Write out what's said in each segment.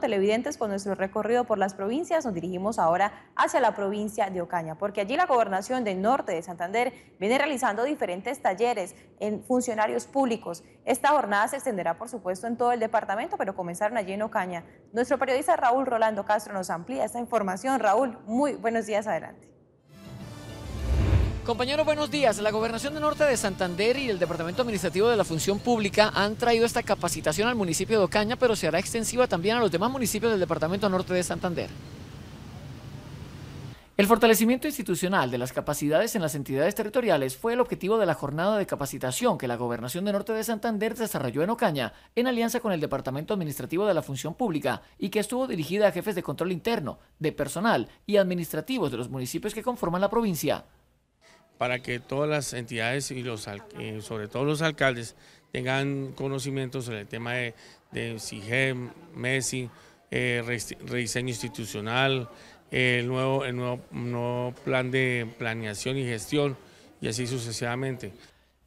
televidentes con pues, nuestro recorrido por las provincias, nos dirigimos ahora hacia la provincia de Ocaña, porque allí la gobernación del norte de Santander viene realizando diferentes talleres en funcionarios públicos. Esta jornada se extenderá, por supuesto, en todo el departamento, pero comenzaron allí en Ocaña. Nuestro periodista Raúl Rolando Castro nos amplía esta información. Raúl, muy buenos días, adelante. Compañero, buenos días. La Gobernación de Norte de Santander y el Departamento Administrativo de la Función Pública han traído esta capacitación al municipio de Ocaña, pero se hará extensiva también a los demás municipios del Departamento Norte de Santander. El fortalecimiento institucional de las capacidades en las entidades territoriales fue el objetivo de la jornada de capacitación que la Gobernación de Norte de Santander desarrolló en Ocaña, en alianza con el Departamento Administrativo de la Función Pública, y que estuvo dirigida a jefes de control interno, de personal y administrativos de los municipios que conforman la provincia para que todas las entidades y los eh, sobre todo los alcaldes tengan conocimiento sobre el tema de, de CIGEM, MESI, eh, rediseño institucional, eh, el, nuevo, el nuevo, nuevo plan de planeación y gestión y así sucesivamente.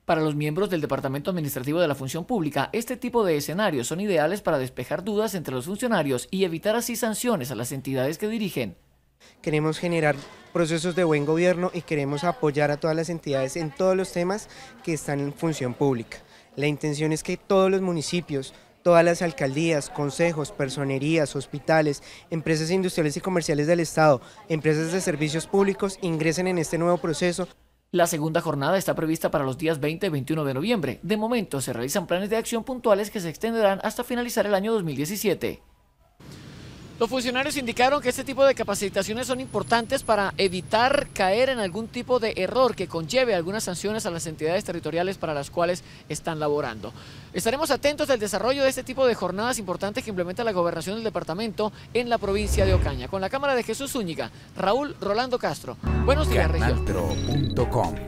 Para los miembros del Departamento Administrativo de la Función Pública, este tipo de escenarios son ideales para despejar dudas entre los funcionarios y evitar así sanciones a las entidades que dirigen. Queremos generar procesos de buen gobierno y queremos apoyar a todas las entidades en todos los temas que están en función pública. La intención es que todos los municipios, todas las alcaldías, consejos, personerías, hospitales, empresas industriales y comerciales del Estado, empresas de servicios públicos ingresen en este nuevo proceso. La segunda jornada está prevista para los días 20 y 21 de noviembre. De momento se realizan planes de acción puntuales que se extenderán hasta finalizar el año 2017. Los funcionarios indicaron que este tipo de capacitaciones son importantes para evitar caer en algún tipo de error que conlleve algunas sanciones a las entidades territoriales para las cuales están laborando. Estaremos atentos al desarrollo de este tipo de jornadas importantes que implementa la gobernación del departamento en la provincia de Ocaña. Con la cámara de Jesús Zúñiga, Raúl Rolando Castro. Buenos días, región.